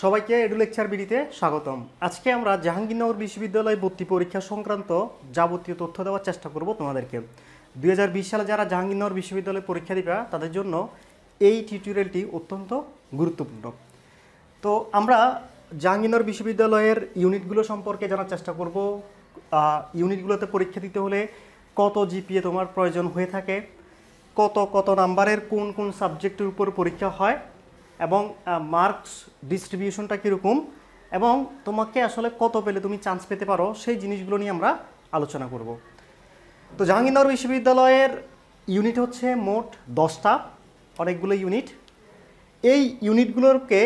সবাইকে edu lecture বিডিতে স্বাগতম আজকে আমরা জাহাঙ্গীরনগর বিশ্ববিদ্যালয় ভর্তি পরীক্ষা সংক্রান্ত যাবতীয় তথ্য দেওয়ার চেষ্টা করব তোমাদেরকে দুই সালে যারা জাহাঙ্গীরনগর বিশ্ববিদ্যালয়ে পরীক্ষা দিবা তাদের জন্য এই টিউটোরিয়ালটি অত্যন্ত গুরুত্বপূর্ণ তো আমরা জাহাঙ্গীরনগর বিশ্ববিদ্যালয়ের ইউনিটগুলো সম্পর্কে জানার চেষ্টা করব ইউনিটগুলোতে পরীক্ষা দিতে হলে কত জিপিএ তোমার প্রয়োজন হয়ে থাকে কত কত নাম্বারের কোন কোন সাবজেক্টের উপর পরীক্ষা হয় এবং মার্কস ডিস্ট্রিবিউশনটা কীরকম এবং তোমাকে আসলে কত পেলে তুমি চান্স পেতে পারো সেই জিনিসগুলো নিয়ে আমরা আলোচনা করব তো জাহাঙ্গীরনগর বিশ্ববিদ্যালয়ের ইউনিট হচ্ছে মোট দশটা অনেকগুলো ইউনিট এই ইউনিটগুলোকে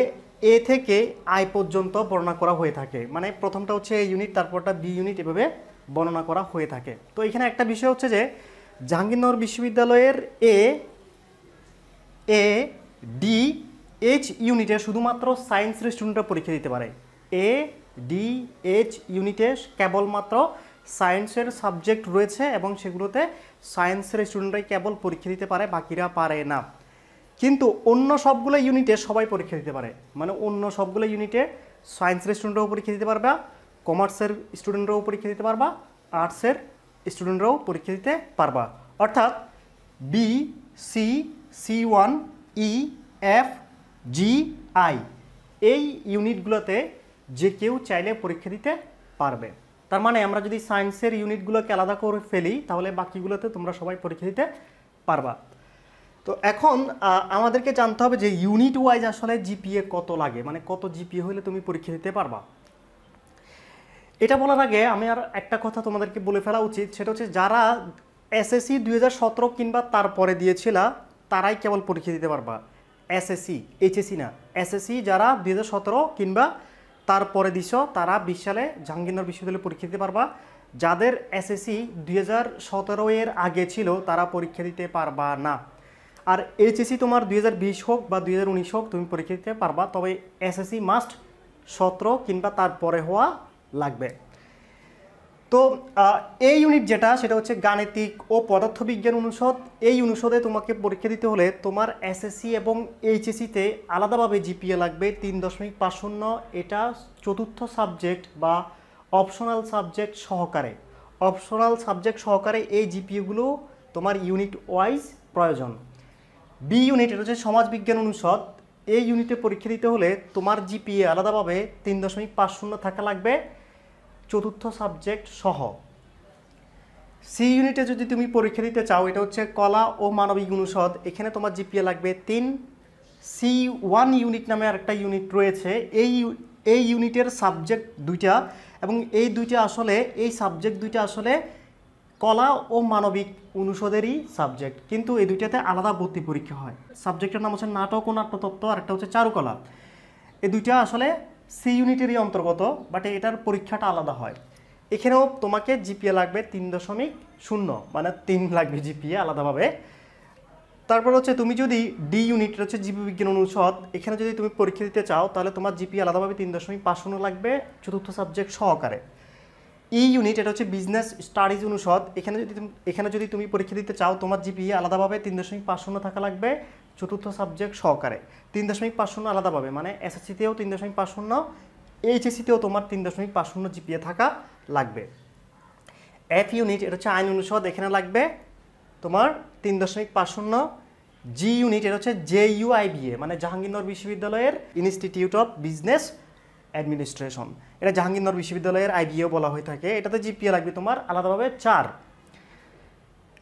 এ থেকে আই পর্যন্ত বর্ণনা করা হয়ে থাকে মানে প্রথমটা হচ্ছে এ ইউনিট তারপরটা বি ইউনিট এভাবে বর্ণনা করা হয়ে থাকে তো এখানে একটা বিষয় হচ্ছে যে জাহাঙ্গীরনগর বিশ্ববিদ্যালয়ের এ এ ডি এইচ ইউনিটে শুধুমাত্র সায়েন্সের স্টুডেন্টরা পরীক্ষা দিতে পারে এ ডি এইচ ইউনিটে কেবলমাত্র সায়েন্সের সাবজেক্ট রয়েছে এবং সেগুলোতে সায়েন্সের স্টুডেন্টরাই কেবল পরীক্ষা দিতে পারে বাকিরা পারে না কিন্তু অন্য সবগুলো ইউনিটে সবাই পরীক্ষা দিতে পারে মানে অন্য সবগুলো ইউনিটে সায়েন্সের স্টুডেন্টরাও পরীক্ষা দিতে পারবে কমার্সের স্টুডেন্টরাও পরীক্ষা দিতে পারবা আর্টসের স্টুডেন্টরাও পরীক্ষা দিতে পারবা অর্থাৎ B C C one E F G I এই ইউনিটগুলোতে যে কেউ চাইলে পরীক্ষা দিতে পারবে তার মানে আমরা যদি সায়েন্সের ইউনিটগুলোকে আলাদা করে ফেলি তাহলে বাকিগুলোতে তোমরা সবাই পরীক্ষা দিতে পারবা তো এখন আমাদেরকে জানতে হবে যে ইউনিট ওয়াইজ আসলে জিপিএ কত লাগে মানে কত জিপিএ হলে তুমি পরীক্ষা দিতে পারবা এটা বলার আগে আমি আর একটা কথা তোমাদেরকে বলে ফেলা উচিত সেটা হচ্ছে যারা এসএসসি দুই কিংবা তারপরে দিয়েছিলা তারাই কেবল পরীক্ষা দিতে পারবা এসএসসি এইচএসসি না এসএসসি যারা দুই কিংবা তারপরে দিছ তারা বিশ সালে জাহাঙ্গীরনগর বিশ্ববিদ্যালয়ে পরীক্ষা দিতে পারবা যাদের এসএসসি দুই এর আগে ছিল তারা পরীক্ষা দিতে পারবা না আর এইচএসসি তোমার দুই হোক বা দুই হোক তুমি পরীক্ষা দিতে পারবা তবে এসএসসি মাস্ট সতেরো কিংবা তারপরে হওয়া লাগবে তো এই ইউনিট যেটা সেটা হচ্ছে গাণিতিক ও পদার্থবিজ্ঞান অনুষদ এই অনুষদে তোমাকে পরীক্ষা দিতে হলে তোমার এসএসসি এবং এইচএসসিতে আলাদাভাবে জিপিএ লাগবে তিন দশমিক পাঁচ শূন্য এটা চতুর্থ সাবজেক্ট বা অপশনাল সাবজেক্ট সহকারে অপশনাল সাবজেক্ট সহকারে এই জিপিএগুলো তোমার ইউনিট ওয়াইজ প্রয়োজন বি ইউনিট এটা হচ্ছে সমাজবিজ্ঞান অনুষদ এই ইউনিটে পরীক্ষা দিতে হলে তোমার জিপিএ আলাদাভাবে তিন দশমিক পাঁচ শূন্য থাকা লাগবে চতুর্থ সাবজেক্ট সহ সি ইউনিটে যদি তুমি পরীক্ষা দিতে চাও এটা হচ্ছে কলা ও মানবিক অনুষদ এখানে তোমার জিপিএ লাগবে তিন সি ওয়ান ইউনিট নামে আরেকটা ইউনিট রয়েছে এই এই ইউনিটের সাবজেক্ট দুইটা এবং এই দুইটা আসলে এই সাবজেক্ট দুইটা আসলে কলা ও মানবিক অনুষদেরই সাবজেক্ট কিন্তু এই দুইটাতে আলাদা ভর্তি পরীক্ষা হয় সাবজেক্টের নাম হচ্ছে নাটক ও নাট্যতত্ত্ব আর একটা হচ্ছে চারুকলা এই দুইটা আসলে সি ইউনিটেরই অন্তর্গত বাট এটার পরীক্ষাটা আলাদা হয় এখানেও তোমাকে জিপিএ লাগবে তিন দশমিক শূন্য মানে তিন লাগবে জিপিএ আলাদাভাবে তারপর হচ্ছে তুমি যদি ডি ইউনিট হচ্ছে জীববিজ্ঞান অনুষদ এখানে যদি তুমি পরীক্ষা দিতে চাও তাহলে তোমার জিপি আলাদাভাবে তিন দশমিক পাঁচ শূন্য লাগবে চতুর্থ সাবজেক্ট সহকারে ই e ইউনিট এটা হচ্ছে বিজনেস স্টাডিজ অনুষদ এখানে যদি এখানে যদি তুমি পরীক্ষা দিতে চাও তোমার জিপিএ আলাদাভাবে তিন দশমিক পাঁচ শূন্য থাকা লাগবে চতুর্থ সাবজেক্ট সহকারে তিন দশমিক পাঁচ শূন্য আলাদা পাবে মানে এসএসসিতেও তিন দশমিক পাঁচ শূন্য এইচএসসিতেও তোমার তিন দশমিক পাঁচ শূন্য জিপিএ থাকা লাগবে এফ ইউনিট এটা হচ্ছে আইন অনুষদ এখানে লাগবে তোমার তিন দশমিক পাঁচ শূন্য জি ইউনিট এটা হচ্ছে জে ইউআইবিএ মানে জাহাঙ্গীরনগর বিশ্ববিদ্যালয়ের ইনস্টিটিউট অফ বিজনেস অ্যাডমিনিস্ট্রেশন এটা জাহাঙ্গীরনগর বিশ্ববিদ্যালয়ের আইবিএ বলা হয়ে থাকে এটাতে জিপিএ লাগবে তোমার আলাদাভাবে চার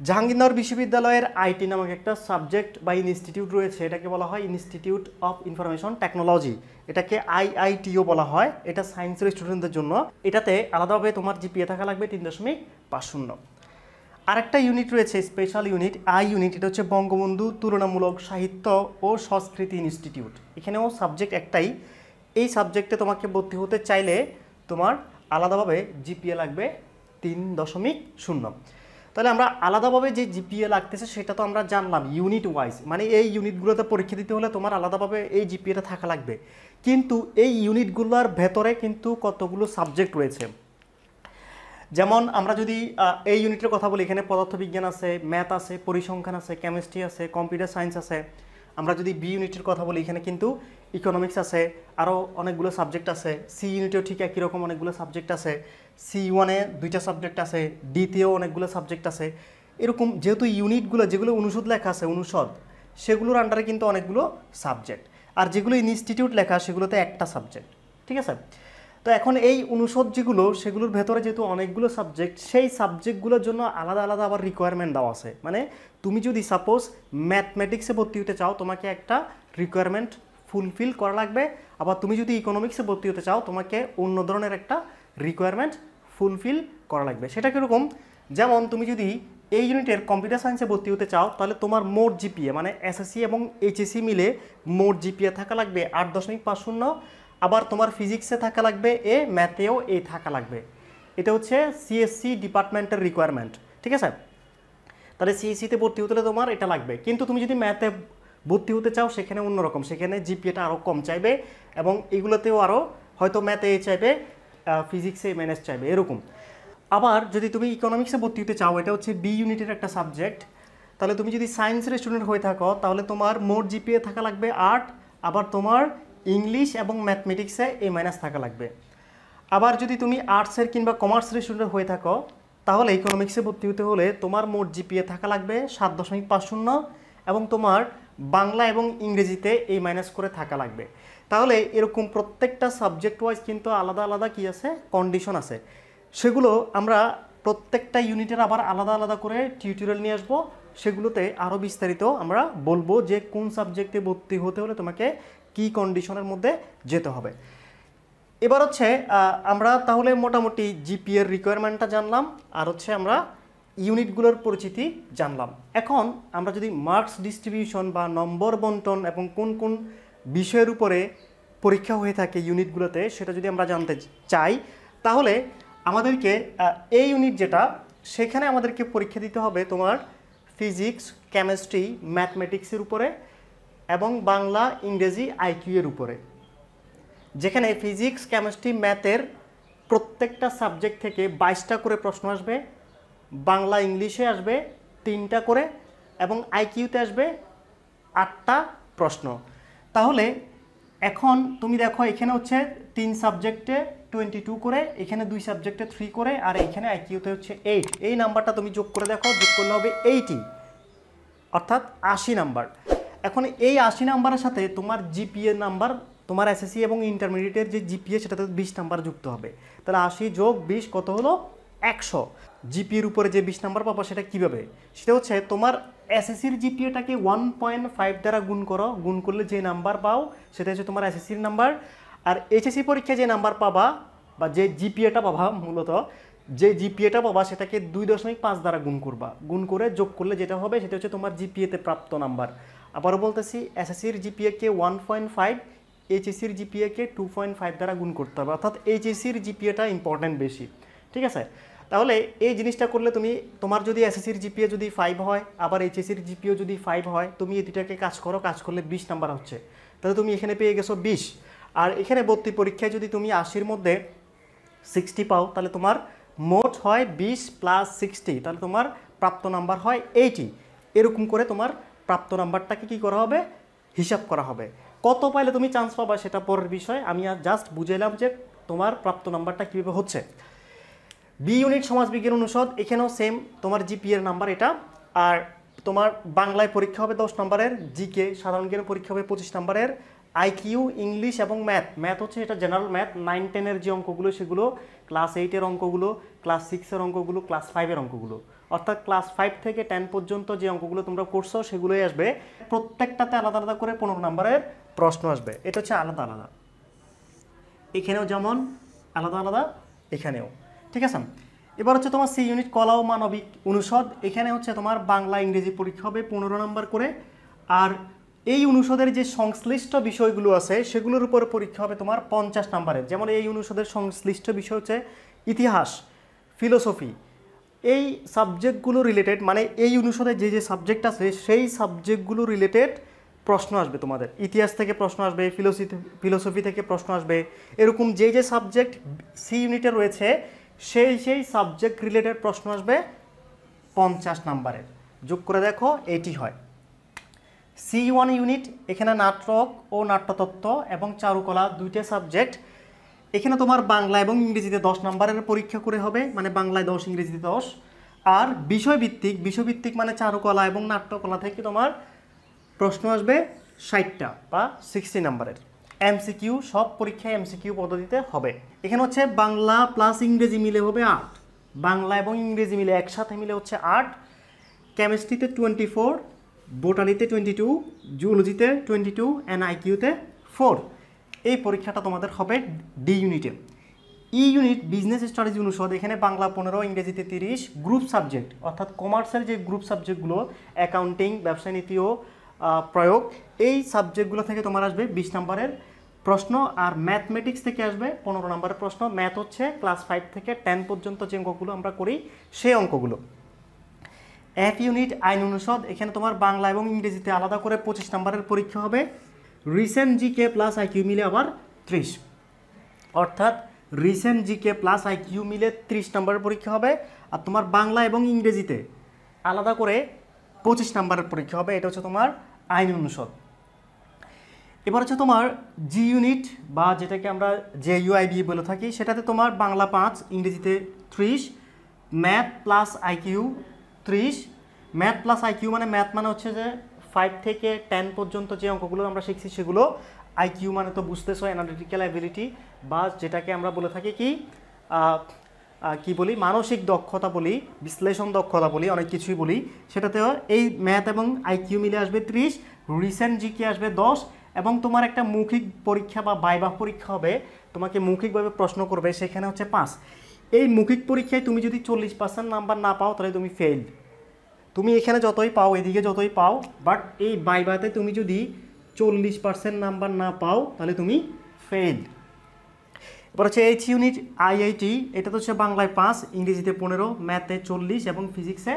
জাহাঙ্গীরনগর বিশ্ববিদ্যালয়ের আইটি নামক একটা সাবজেক্ট বা ইনস্টিটিউট রয়েছে এটাকে বলা হয় ইনস্টিটিউট অফ ইনফরমেশন টেকনোলজি এটাকে আইআইটিও বলা হয় এটা সায়েন্সের স্টুডেন্টদের জন্য এটাতে আলাদাভাবে তোমার জিপিএ থাকা লাগবে তিন দশমিক পাঁচ শূন্য আরেকটা ইউনিট রয়েছে স্পেশাল ইউনিট আই ইউনিট এটা হচ্ছে বঙ্গবন্ধু তুলনামূলক সাহিত্য ও সংস্কৃতি ইনস্টিটিউট এখানেও সাবজেক্ট একটাই এই সাবজেক্টে তোমাকে ভর্তি হতে চাইলে তোমার আলাদাভাবে জিপিএ লাগবে তিন দশমিক শূন্য তাহলে আমরা আলাদাভাবে যে জিপিএ লাগতেছে সেটা তো আমরা জানলাম ইউনিট ওয়াইজ মানে এই ইউনিটগুলোতে পরীক্ষা দিতে হলে তোমার আলাদাভাবে এই জিপিএটা থাকা লাগবে কিন্তু এই ইউনিটগুলোর ভেতরে কিন্তু কতগুলো সাবজেক্ট রয়েছে যেমন আমরা যদি এই ইউনিটের কথা বলি এখানে পদার্থবিজ্ঞান আছে ম্যাথ আছে পরিসংখ্যান আছে কেমিস্ট্রি আছে কম্পিউটার সায়েন্স আছে আমরা যদি বি ইউনিটের কথা বলি এখানে কিন্তু ইকোনমিক্স আছে আরও অনেকগুলো সাবজেক্ট আছে সি ইউনিটেও ঠিক একই রকম অনেকগুলো সাবজেক্ট আছে সি ওয়ানে দুইটা সাবজেক্ট আছে ডিতেও অনেকগুলো সাবজেক্ট আছে এরকম যেহেতু ইউনিটগুলো যেগুলো অনুষদ লেখা আছে অনুষদ সেগুলোর আন্ডারে কিন্তু অনেকগুলো সাবজেক্ট আর যেগুলো ইনস্টিটিউট লেখা সেগুলোতে একটা সাবজেক্ট ঠিক আছে তো এখন এই অনুষদ যেগুলো সেগুলোর ভেতরে যেহেতু অনেকগুলো সাবজেক্ট সেই সাবজেক্টগুলোর জন্য আলাদা আলাদা আবার রিকোয়ারমেন্ট দেওয়া আছে মানে তুমি যদি সাপোজ ম্যাথমেটিক্সে ভর্তি হতে চাও তোমাকে একটা রিকোয়ারমেন্ট ফুলফিল করা লাগবে আবার তুমি যদি ইকোনমিক্সে ভর্তি হতে চাও তোমাকে অন্য ধরনের একটা রিকোয়ারমেন্ট ফুলফিল করা লাগবে সেটা কীরকম যেমন তুমি যদি এই ইউনিটের কম্পিউটার সায়েন্সে ভর্তি হতে চাও তাহলে তোমার মোট জিপিএ মানে এসএসসি এবং এইচএসসি মিলে মোট জিপিএ থাকা লাগবে আট দশমিক পাঁচ শূন্য আবার তোমার ফিজিক্সে থাকা লাগবে এ ম্যাথেও এ থাকা লাগবে এটা হচ্ছে সিএসসি ডিপার্টমেন্টের রিকোয়ারমেন্ট ঠিক আছে তাহলে সিইসিতে e ভর্তি হতে হলে তোমার এটা লাগবে কিন্তু তুমি যদি ম্যাথে ভর্তি হতে চাও সেখানে অন্যরকম সেখানে জিপিএটা আরও কম চাইবে এবং এগুলোতেও আরও হয়তো ম্যাথে এ চাইবে ফিজিক্সে ম্যানেজ চাইবে এরকম আবার যদি তুমি ইকোনমিক্সে ভর্তি হতে চাও এটা হচ্ছে বি ইউনিটের একটা সাবজেক্ট তাহলে তুমি যদি সায়েন্সের স্টুডেন্ট হয়ে থাকো তাহলে তোমার মোট জিপিএ থাকা লাগবে আর্ট আবার তোমার ইংলিশ এবং ম্যাথমেটিক্সে এ মাইনাস থাকা লাগবে আবার যদি তুমি আর্টসের কিংবা কমার্সের স্টুডেন্ট হয়ে থাকো তাহলে ইকোনমিক্সে ভর্তি হতে হলে তোমার মোট জিপিএ থাকা লাগবে সাত দশমিক পাঁচ শূন্য এবং তোমার বাংলা এবং ইংরেজিতে এই মাইনাস করে থাকা লাগবে তাহলে এরকম প্রত্যেকটা সাবজেক্ট ওয়াইজ কিন্তু আলাদা আলাদা কি আছে কন্ডিশন আছে সেগুলো আমরা প্রত্যেকটা ইউনিটের আবার আলাদা আলাদা করে টিউটোরিয়াল নিয়ে আসবো সেগুলোতে আরও বিস্তারিত আমরা বলবো যে কোন সাবজেক্টে ভর্তি হতে হলে তোমাকে কি কন্ডিশনের মধ্যে যেতে হবে এবার হচ্ছে আমরা তাহলে মোটামুটি জিপিএর রিকোয়ারমেন্টটা জানলাম আর হচ্ছে আমরা ইউনিটগুলোর পরিচিতি জানলাম এখন আমরা যদি মার্কস ডিস্ট্রিবিউশন বা নম্বর বন্টন এবং কোন কোন বিষয়ের উপরে পরীক্ষা হয়ে থাকে ইউনিটগুলোতে সেটা যদি আমরা জানতে চাই তাহলে আমাদেরকে এই ইউনিট যেটা সেখানে আমাদেরকে পরীক্ষা দিতে হবে তোমার ফিজিক্স কেমিস্ট্রি ম্যাথমেটিক্সের উপরে এবং বাংলা ইংরেজি আইকিউ এর উপরে যেখানে ফিজিক্স কেমিস্ট্রি ম্যাথের প্রত্যেকটা সাবজেক্ট থেকে বাইশটা করে প্রশ্ন আসবে বাংলা ইংলিশে আসবে তিনটা করে এবং আইকিউতে আসবে আটটা প্রশ্ন তাহলে এখন তুমি দেখো এখানে হচ্ছে তিন সাবজেক্টে টোয়েন্টি টু করে এখানে দুই সাবজেক্টে থ্রি করে আর এখানে আইকিউতে হচ্ছে এইট এই নাম্বারটা তুমি যোগ করে দেখো যোগ করলে হবে এইটি অর্থাৎ আশি নাম্বার এখন এই আশি নাম্বারের সাথে তোমার জিপিএ নাম্বার তোমার এসএসসি এবং ইন্টারমিডিয়েটের যে জিপিএ সেটাতে বিশ নাম্বার যুক্ত হবে তাহলে আশি যোগ বিশ কত হলো একশো জিপিএর উপরে যে বিশ নাম্বার পাবো সেটা কীভাবে সেটা হচ্ছে তোমার এসএসসির জিপিএটাকে ওয়ান পয়েন্ট ফাইভ দ্বারা গুণ করো গুণ করলে যে নাম্বার পাও সেটা হচ্ছে তোমার এসএসসির নাম্বার আর এইচএসসি পরীক্ষায় যে নাম্বার পাবা বা যে জিপিএটা পাবা মূলত যে জিপিএটা পাবা সেটাকে দুই দশমিক পাঁচ দ্বারা গুণ করবা গুণ করে যোগ করলে যেটা হবে সেটা হচ্ছে তোমার জিপিএতে প্রাপ্ত নাম্বার আবারও বলতেছি এসএসসির জিপিএকে ওয়ান পয়েন্ট ফাইভ এইচএসির জিপিএকে টু পয়েন্ট ফাইভ দ্বারা গুণ করতে হবে অর্থাৎ এইচএসির জিপিএটা ইম্পর্ট্যান্ট বেশি ঠিক আছে তাহলে এই জিনিসটা করলে তুমি তোমার যদি এসএসসির জিপিএ যদি ফাইভ হয় আবার এইচএসির জিপিও যদি ফাইভ হয় তুমি এই দুটাকে কাজ করো কাজ করলে বিশ নাম্বার হচ্ছে তাহলে তুমি এখানে পেয়ে গেছো বিশ আর এখানে ভর্তি পরীক্ষায় যদি তুমি আশির মধ্যে সিক্সটি পাও তাহলে তোমার মোট হয় বিশ প্লাস সিক্সটি তাহলে তোমার প্রাপ্ত নাম্বার হয় এইটি এরকম করে তোমার প্রাপ্ত নাম্বারটাকে কি করা হবে হিসাব করা হবে কত পাইলে তুমি চান্স পাবা সেটা পরের বিষয় আমি আর জাস্ট বুঝাইলাম যে তোমার প্রাপ্ত নাম্বারটা কীভাবে হচ্ছে বি ইউনিট সমাজবিজ্ঞান অনুষদ এখানেও সেম তোমার জিপিএর নাম্বার এটা আর তোমার বাংলায় পরীক্ষা হবে দশ নম্বরের জিকে সাধারণ জ্ঞানের পরীক্ষা হবে পঁচিশ নম্বরের আইকিউ ইংলিশ এবং ম্যাথ ম্যাথ হচ্ছে এটা জেনারেল ম্যাথ নাইন টেনের যে অঙ্কগুলো সেগুলো ক্লাস এইটের অঙ্কগুলো ক্লাস সিক্সের অঙ্কগুলো ক্লাস ফাইভের অঙ্কগুলো অর্থাৎ ক্লাস ফাইভ থেকে টেন পর্যন্ত যে অঙ্কগুলো তোমরা করছো সেগুলোই আসবে প্রত্যেকটাতে আলাদা আলাদা করে পনেরো নম্বরের প্রশ্ন আসবে এটা হচ্ছে আলাদা আলাদা এখানেও যেমন আলাদা আলাদা এখানেও ঠিক আছে এবার হচ্ছে তোমার সি ইউনিট কলা ও মানবিক অনুষদ এখানে হচ্ছে তোমার বাংলা ইংরেজি পরীক্ষা হবে পনেরো নম্বর করে আর এই অনুষদের যে সংশ্লিষ্ট বিষয়গুলো আছে সেগুলোর উপর পরীক্ষা হবে তোমার পঞ্চাশ নম্বরের যেমন এই অনুষদের সংশ্লিষ্ট বিষয় হচ্ছে ইতিহাস ফিলোসফি এই সাবজেক্টগুলো রিলেটেড মানে এই অনুষদে যে যে সাবজেক্ট আছে সেই সাবজেক্টগুলো রিলেটেড প্রশ্ন আসবে তোমাদের ইতিহাস থেকে প্রশ্ন আসবে ফিলোসি ফিলোসফি থেকে প্রশ্ন আসবে এরকম যে যে সাবজেক্ট সি ইউনিটে রয়েছে সেই সেই সাবজেক্ট রিলেটেড প্রশ্ন আসবে পঞ্চাশ নাম্বারের যোগ করে দেখো এইটি হয় সি ওয়ান ইউনিট এখানে নাটক ও নাট্যতত্ত্ব এবং চারুকলা দুইটা সাবজেক্ট এখানে তোমার বাংলা এবং ইংরেজিতে দশ নাম্বারের পরীক্ষা করে হবে মানে বাংলায় দশ ইংরেজিতে দশ আর বিষয়ভিত্তিক বিষয়ভিত্তিক মানে চারুকলা এবং নাট্যকলা থেকে তোমার প্রশ্ন আসবে ষাটটা বা সিক্সটি নাম্বারের এমসিকিউ সব পরীক্ষায় এমসিকিউ পদ্ধতিতে হবে এখানে হচ্ছে বাংলা প্লাস ইংরেজি মিলে হবে আট বাংলা এবং ইংরেজি মিলে একসাথে মিলে হচ্ছে আট কেমিস্ট্রিতে টোয়েন্টি ফোর বোটানিতে টোয়েন্টি টু জুলজিতে টোয়েন্টি টু অ্যান্ড আইকিউতে ফোর এই পরীক্ষাটা তোমাদের হবে ডি ইউনিটে ই ইউনিট বিজনেস স্টাডিজ অনুষদ এখানে বাংলা পনেরো ইংরেজিতে তিরিশ গ্রুপ সাবজেক্ট অর্থাৎ কমার্সের যে গ্রুপ সাবজেক্টগুলো অ্যাকাউন্টিং ব্যবসায় নীতিও প্রয়োগ এই সাবজেক্টগুলো থেকে তোমার আসবে বিশ নম্বরের প্রশ্ন আর ম্যাথমেটিক্স থেকে আসবে পনেরো নম্বরের প্রশ্ন ম্যাথ হচ্ছে ক্লাস ফাইভ থেকে টেন পর্যন্ত যে অঙ্কগুলো আমরা করি সেই অঙ্কগুলো এফ ইউনিট আইন অনুষদ এখানে তোমার বাংলা এবং ইংরেজিতে আলাদা করে পঁচিশ নম্বরের পরীক্ষা হবে রিসেন্ট জিকে প্লাস আইকিউ মিলে আবার ত্রিশ অর্থাৎ রিসেন্ট জিকে প্লাস আইকিউ মিলে ত্রিশ নম্বরের পরীক্ষা হবে আর তোমার বাংলা এবং ইংরেজিতে আলাদা করে পঁচিশ নম্বরের পরীক্ষা হবে এটা হচ্ছে তোমার আইন অনুষদ এবার হচ্ছে তোমার জি ইউনিট বা যেটাকে আমরা জে ইউআইবি বলে থাকি সেটাতে তোমার বাংলা পাঁচ ইংরেজিতে ত্রিশ ম্যাথ প্লাস আইকিউ ত্রিশ ম্যাথ প্লাস আইকিউ মানে ম্যাথ মানে হচ্ছে যে ফাইভ থেকে টেন পর্যন্ত যে অঙ্কগুলো আমরা শিখছি সেগুলো আইকিউ মানে তো বুঝতেছো অ্যানালিটিক্যাল অ্যাবিলিটি বা যেটাকে আমরা বলে থাকি কি কি বলি মানসিক দক্ষতা বলি বিশ্লেষণ দক্ষতা বলি অনেক কিছুই বলি সেটাতেও এই ম্যাথ এবং আইকিউ মিলে আসবে ত্রিশ রিসেন্ট জিকে আসবে দশ এবং তোমার একটা মৌখিক পরীক্ষা বা বাইবা পরীক্ষা হবে তোমাকে মৌখিকভাবে প্রশ্ন করবে সেখানে হচ্ছে পাঁচ এই মৌখিক পরীক্ষায় তুমি যদি চল্লিশ পার্সেন্ট নাম্বার না পাও তাহলে তুমি ফেল তুমি এখানে যতই পাও এদিকে যতই পাও বাট এই বাইবাতে তুমি যদি চল্লিশ পার্সেন্ট নাম্বার না পাও তাহলে তুমি ফেল এবার হচ্ছে এইচ ইউনিট আইআইটি এটা তো হচ্ছে বাংলায় পাঁচ ইংরেজিতে পনেরো ম্যাথে চল্লিশ এবং ফিজিক্সে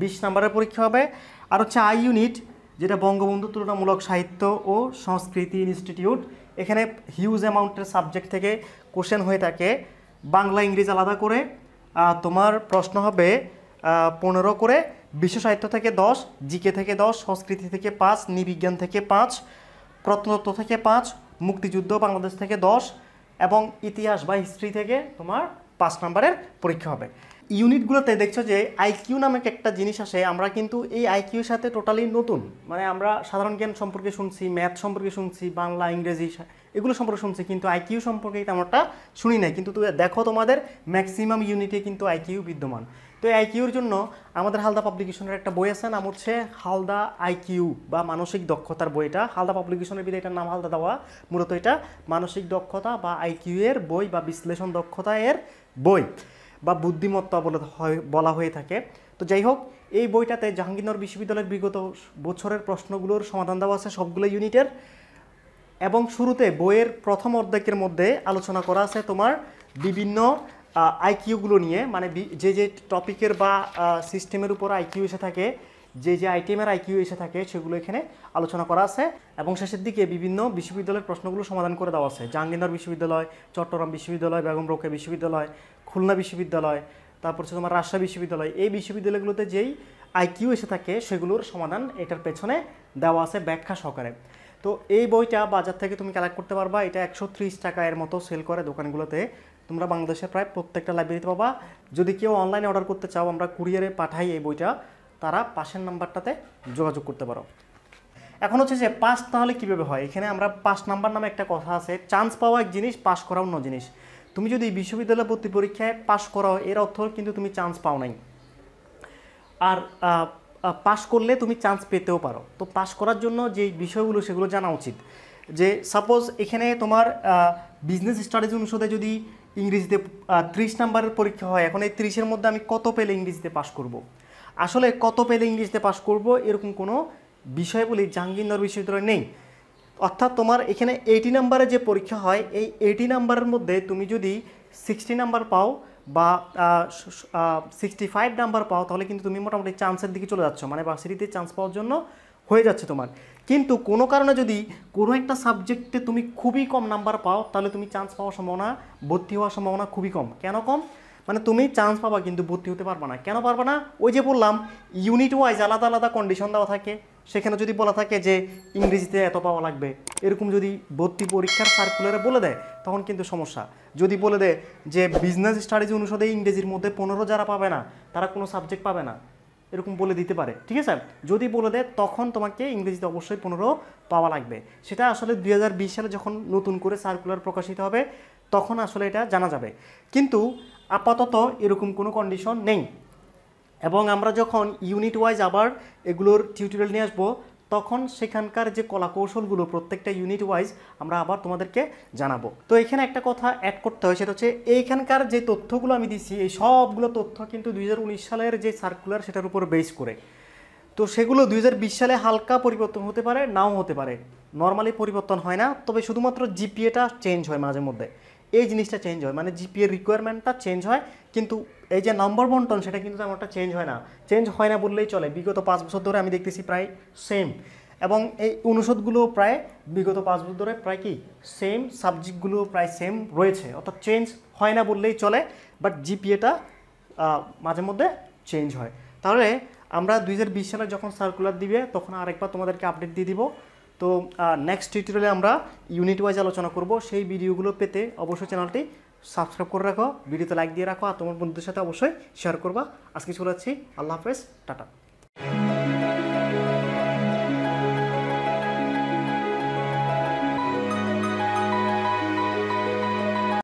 বিশ নাম্বারের পরীক্ষা হবে আর হচ্ছে আই ইউনিট যেটা বঙ্গবন্ধু তুলনামূলক সাহিত্য ও সংস্কৃতি ইনস্টিটিউট এখানে হিউজ অ্যামাউন্টের সাবজেক্ট থেকে কোশ্চেন হয়ে থাকে বাংলা ইংরেজি আলাদা করে তোমার প্রশ্ন হবে পনেরো করে বিশ্ব সাহিত্য থেকে দশ জিকে থেকে দশ সংস্কৃতি থেকে পাঁচ নিবিজ্ঞান থেকে পাঁচ প্রত্নতত্ত্ব থেকে পাঁচ মুক্তিযুদ্ধ বাংলাদেশ থেকে দশ এবং ইতিহাস বা হিস্ট্রি থেকে তোমার পাঁচ নম্বরের পরীক্ষা হবে ইউনিটগুলোতে দেখছো যে আইকিউ নামে একটা জিনিস আসে আমরা কিন্তু এই আইকিউর সাথে টোটালি নতুন মানে আমরা সাধারণ জ্ঞান সম্পর্কে শুনছি ম্যাথ সম্পর্কে শুনছি বাংলা ইংরেজি এগুলো সম্পর্কে শুনছি কিন্তু আইকিউ সম্পর্কে তেমনটা শুনি নাই কিন্তু দেখো তোমাদের ম্যাক্সিমাম ইউনিটে কিন্তু আইকিউ বিদ্যমান তো আইকিউর জন্য আমাদের হালদা পাবলিকেশনের একটা বই আছে নাম হচ্ছে হালদা আইকিউ বা মানসিক দক্ষতার বইটা হালদা পাবলিকেশনের বিধে এটার নাম হালদা দেওয়া মূলত এটা মানসিক দক্ষতা বা আইকিউ এর বই বা বিশ্লেষণ দক্ষতা এর বই বা বুদ্ধিমত্তা বলে বলা হয়ে থাকে তো যাই হোক এই বইটাতে জাহাঙ্গীরনগর বিশ্ববিদ্যালয়ের বিগত বছরের প্রশ্নগুলোর সমাধান দেওয়া আছে সবগুলো ইউনিটের এবং শুরুতে বইয়ের প্রথম অর্ধেকের মধ্যে আলোচনা করা আছে তোমার বিভিন্ন আইকিউগুলো নিয়ে মানে যে যে টপিকের বা সিস্টেমের উপর আইকিউ এসে থাকে যে যে আইটেমের আইকিউ এসে থাকে সেগুলো এখানে আলোচনা করা আছে এবং শেষের দিকে বিভিন্ন বিশ্ববিদ্যালয়ের প্রশ্নগুলো সমাধান করে দেওয়া আছে জাহাঙ্গীরনগর বিশ্ববিদ্যালয় চট্টগ্রাম বিশ্ববিদ্যালয় বেগম রোকে বিশ্ববিদ্যালয় খুলনা বিশ্ববিদ্যালয় তারপর হচ্ছে তোমার রাজশাহী বিশ্ববিদ্যালয় এই বিশ্ববিদ্যালয়গুলোতে যেই আইকিউ এসে থাকে সেগুলোর সমাধান এটার পেছনে দেওয়া আছে ব্যাখ্যা সহকারে তো এই বইটা বাজার থেকে তুমি কালেক্ট করতে পারবা এটা একশো টাকা এর মতো সেল করে দোকানগুলোতে তোমরা বাংলাদেশের প্রায় প্রত্যেকটা লাইব্রেরিতে পাবা যদি কেউ অনলাইনে অর্ডার করতে চাও আমরা কুরিয়ারে পাঠাই এই বইটা তারা পাশের নাম্বারটাতে যোগাযোগ করতে পারো এখন হচ্ছে যে পাস তাহলে কীভাবে হয় এখানে আমরা পাস নাম্বার নামে একটা কথা আছে চান্স পাওয়া এক জিনিস পাস করা অন্য জিনিস তুমি যদি বিশ্ববিদ্যালয় ভর্তি পরীক্ষায় পাস করাও এর অর্থ কিন্তু তুমি চান্স পাও নাই আর পাস করলে তুমি চান্স পেতেও পারো তো পাস করার জন্য যে বিষয়গুলো সেগুলো জানা উচিত যে সাপোজ এখানে তোমার বিজনেস স্টাডিজ অনুষদে যদি ইংরেজিতে ত্রিশ নাম্বারের পরীক্ষা হয় এখন এই ত্রিশের মধ্যে আমি কত পেলে ইংরেজিতে পাশ করব। আসলে কত পেলে ইংরেজিতে পাশ করব এরকম কোনো বিষয় বলি জাহাঙ্গীরনগর বিশ্ববিদ্যালয় নেই অর্থাৎ তোমার এখানে এইটি নাম্বারে যে পরীক্ষা হয় এই এইটি নাম্বারের মধ্যে তুমি যদি সিক্সটি নাম্বার পাও বা সিক্সটি ফাইভ নাম্বার পাও তাহলে কিন্তু তুমি মোটামুটি চান্সের দিকে চলে যাচ্ছ মানে ভার্সিটিতে চান্স পাওয়ার জন্য হয়ে যাচ্ছে তোমার কিন্তু কোনো কারণে যদি কোনো একটা সাবজেক্টে তুমি খুবই কম নাম্বার পাও তাহলে তুমি চান্স পাওয়ার সম্ভাবনা ভর্তি হওয়ার সম্ভাবনা খুবই কম কেন কম মানে তুমি চান্স পাবা কিন্তু ভর্তি হতে পারবা না কেন পারবা না ওই যে বললাম ইউনিট ওয়াইজ আলাদা আলাদা কন্ডিশন দেওয়া থাকে সেখানে যদি বলা থাকে যে ইংরেজিতে এত পাওয়া লাগবে এরকম যদি ভর্তি পরীক্ষার সার্কুলারে বলে দেয় তখন কিন্তু সমস্যা যদি বলে দেয় যে বিজনেস স্টাডিজ অনুসারে ইংরেজির মধ্যে পনেরো যারা পাবে না তারা কোনো সাবজেক্ট পাবে না এরকম বলে দিতে পারে ঠিক আছে যদি বলে দেয় তখন তোমাকে ইংরেজিতে অবশ্যই পনেরো পাওয়া লাগবে সেটা আসলে দুই সালে যখন নতুন করে সার্কুলার প্রকাশিত হবে তখন আসলে এটা জানা যাবে কিন্তু আপাতত এরকম কোনো কন্ডিশন নেই এবং আমরা যখন ইউনিট ওয়াইজ আবার এগুলোর টিউটোরিয়াল নিয়ে আসবো তখন সেখানকার যে কলাকৌশলগুলো প্রত্যেকটা ইউনিট ওয়াইজ আমরা আবার তোমাদেরকে জানাবো তো এখানে একটা কথা অ্যাড করতে হয় সেটা হচ্ছে এইখানকার যে তথ্যগুলো আমি দিচ্ছি এই সবগুলো তথ্য কিন্তু দুই সালের যে সার্কুলার সেটার উপর বেস করে তো সেগুলো দুই সালে হালকা পরিবর্তন হতে পারে নাও হতে পারে নর্মালি পরিবর্তন হয় না তবে শুধুমাত্র জিপিএটা চেঞ্জ হয় মাঝে মধ্যে এই জিনিসটা চেঞ্জ হয় মানে জিপিএর রিকোয়ারমেন্টটা চেঞ্জ হয় কিন্তু এই যে নম্বর বন্টন সেটা কিন্তু তেমনটা চেঞ্জ হয় না চেঞ্জ হয় না বললেই চলে বিগত পাঁচ বছর ধরে আমি দেখতেছি প্রায় সেম এবং এই অনুষদগুলো প্রায় বিগত পাঁচ বছর ধরে প্রায় কি সেম সাবজেক্টগুলো প্রায় সেম রয়েছে অর্থাৎ চেঞ্জ হয় না বললেই চলে বাট জিপিএটা মাঝে মধ্যে চেঞ্জ হয় তাহলে আমরা দুই সালে যখন সার্কুলার দিবে তখন আরেকবার তোমাদেরকে আপডেট দিয়ে দিব তো নেক্সট টিউটোরিয়ালে আমরা ইউনিট ওয়াইজ আলোচনা করব সেই ভিডিওগুলো পেতে অবশ্যই চ্যানেলটি সাবস্ক্রাইব করে রাখো ভিডিওতে লাইক দিয়ে রাখো আর তোমার বন্ধুদের সাথে অবশ্যই শেয়ার করবা আজকে চলে যাচ্ছি আল্লাহ হাফেজ টাটা